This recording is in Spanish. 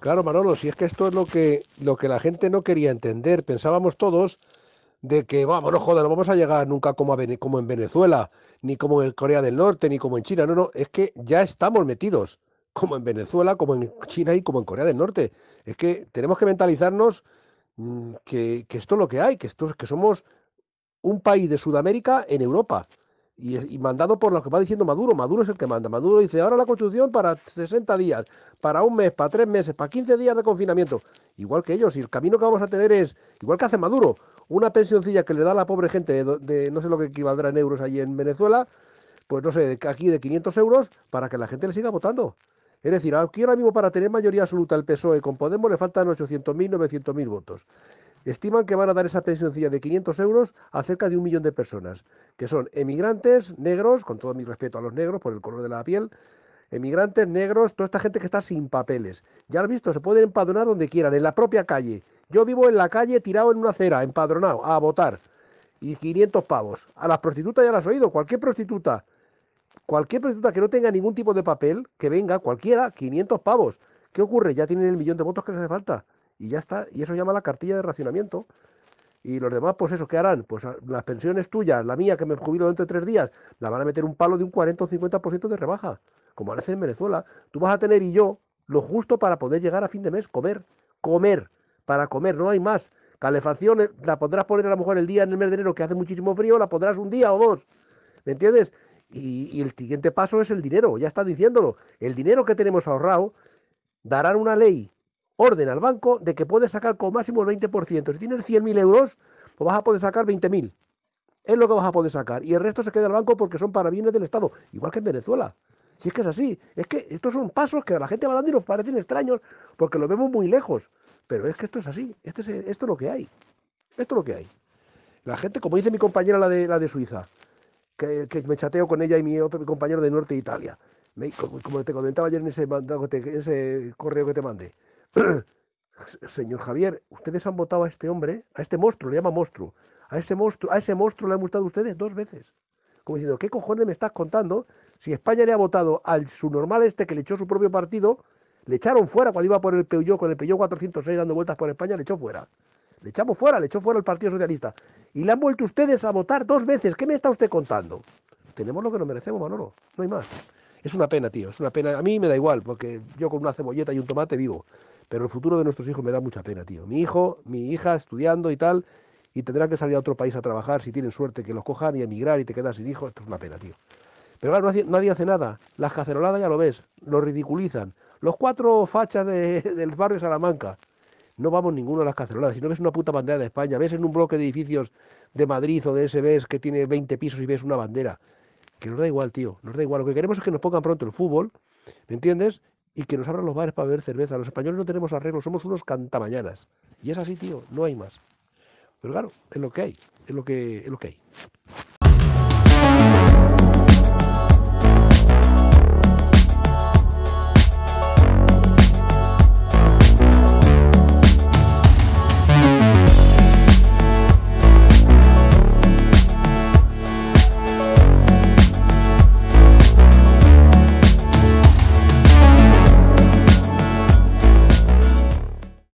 Claro, Manolo, si es que esto es lo que, lo que la gente no quería entender. Pensábamos todos de que, vamos, no joder, no vamos a llegar nunca como, a como en Venezuela, ni como en Corea del Norte, ni como en China. No, no, es que ya estamos metidos, como en Venezuela, como en China y como en Corea del Norte. Es que tenemos que mentalizarnos mm, que, esto es lo que hay, que, esto, que somos un país de Sudamérica en Europa. Y, mandado por lo que va diciendo Maduro. Maduro es el que manda. Maduro dice, ahora la constitución para 60 días, para un mes, para tres meses, para 15 días de confinamiento. Igual que ellos. Y el camino que vamos a tener es, igual que hace Maduro, una pensioncilla que le da a la pobre gente de, no sé lo que equivaldrá en euros allí en Venezuela, pues no sé, aquí de 500 euros, para que la gente le siga votando. Es decir, aquí ahora mismo para tener mayoría absoluta el PSOE con Podemos le faltan 800.000, 900.000 votos. Estiman que van a dar esa pensioncilla de 500 euros a cerca de un millón de personas, que son emigrantes, negros, con todo mi respeto a los negros por el color de la piel, emigrantes, negros, toda esta gente que está sin papeles. Ya lo has visto, se pueden empadronar donde quieran, en la propia calle. Yo vivo en la calle tirado en una acera, empadronado, a votar. Y 500 pavos. A las prostitutas ya las oído, cualquier prostituta. Cualquier prostituta que no tenga ningún tipo de papel, que venga, cualquiera, 500 pavos. ¿Qué ocurre? Ya tienen el millón de votos que les hace falta y ya está. Y eso llama la cartilla de racionamiento. Y los demás, pues eso, ¿qué harán? Pues ah, las pensiones tuyas, la mía, que me jubilo dentro de tres días, la van a meter un palo de un 40 o 50% de rebaja, como a en Venezuela. Tú vas a tener y yo lo justo para poder llegar a fin de mes, comer, comer, para comer, no hay más. Calefacción la podrás poner a lo mejor el día en el mes de enero que hace muchísimo frío, la podrás un día o dos. ¿Me entiendes? Y, y el siguiente paso es el dinero, ya está diciéndolo. El dinero que tenemos ahorrado, darán una ley Orden al banco de que puedes sacar como máximo el 20%. Si tienes 100.000 euros, pues vas a poder sacar 20.000. Es lo que vas a poder sacar. Y el resto se queda al banco porque son para bienes del Estado. Igual que en Venezuela. Si es que es así. Es que estos son pasos que a la gente va dando y nos parecen extraños porque los vemos muy lejos. Pero es que esto es así. Este es, esto es lo que hay. Esto es lo que hay. La gente, como dice mi compañera, la de, la de Suiza, que, que me chateo con ella y mi otro compañero de Norte de Italia. Me, como, te comentaba ayer en ese, ese correo que te mandé Señor Javier, ustedes han votado a este hombre, a este monstruo, le llama monstruo. A ese monstruo, a ese monstruo le han votado ustedes dos veces. Como diciendo, ¿qué cojones me estás contando? Si España le ha votado al su normal este que le echó su propio partido, le echaron fuera cuando iba por el Peugeot, con el Peugeot 406 dando vueltas por España, le echó fuera. Le echamos fuera, le echó fuera el Partido Socialista. Y le han vuelto ustedes a votar dos veces. ¿Qué me está usted contando? Tenemos lo que nos merecemos, Manolo. No hay más. Es una pena, tío. Es una pena. A mí me da igual, porque yo con una cebolleta y un tomate vivo. Pero el futuro de nuestros hijos me da mucha pena, tío. Mi hijo, mi hija estudiando y tal, y tendrán que salir a otro país a trabajar si tienen suerte que los cojan y emigrar y te quedas sin hijos. Esto es una pena, tío. Pero claro, nadie hace nada. Las caceroladas ya lo ves, lo ridiculizan. Los cuatro fachas del barrio Salamanca. No vamos ninguno a las caceroladas. Si no ves una puta bandera de España, ves en un bloque de edificios de Madrid o de ese ves que tiene 20 pisos y ves una bandera. Que nos da igual, tío. Nos da igual. Lo que queremos es que nos pongan pronto el fútbol, ¿me entiendes? y que nos abran los bares para beber cerveza. Los españoles no tenemos arreglo, somos unos cantamañanas. Y es así, tío, no hay más. Pero claro, es lo que hay, es lo que, es lo que hay.